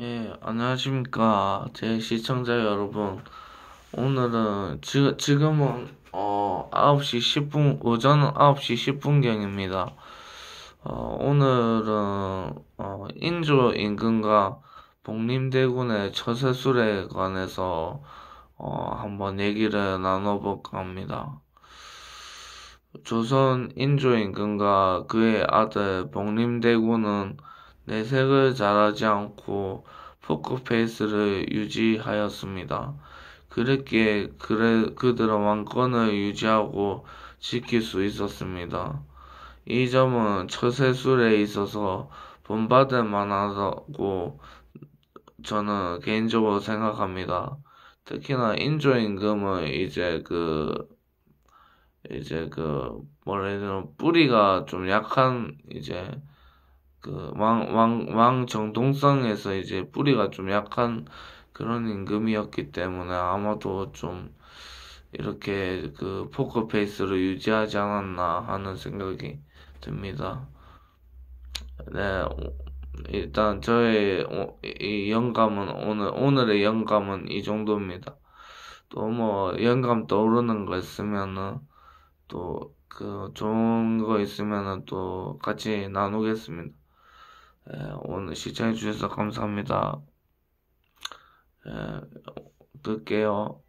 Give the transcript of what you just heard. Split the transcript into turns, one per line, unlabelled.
예, 안녕하십니까. 제 시청자 여러분. 오늘은, 지, 지금은, 어, 9시 10분, 오전 9시 10분경입니다. 어, 오늘은, 어, 인조 인근과 복림대군의 처세술에 관해서, 어, 한번 얘기를 나눠볼까 합니다. 조선 인조 인근과 그의 아들 복림대군은 내색을 잘하지 않고 포크페이스를 유지하였습니다. 그렇게 그래, 그들은 왕권을 유지하고 지킬 수 있었습니다. 이 점은 처세술에 있어서 본받을 만하다고 저는 개인적으로 생각합니다. 특히나 인조임금은 이제 그 이제 그 뭐라 해야 되나 뿌리가 좀 약한 이제 그왕왕왕정동성에서 이제 뿌리가 좀 약한 그런 임금이었기 때문에 아마도 좀 이렇게 그 포커 페이스를 유지하지 않았나 하는 생각이 듭니다. 네, 일단 저의 이 영감은 오늘 오늘의 영감은 이 정도입니다. 또 뭐 영감 떠오르는 거 있으면은 또 그 좋은 거 있으면은 또 같이 나누겠습니다. 예, 오늘 시청해주셔서 감사합니다. 예, 어, 게요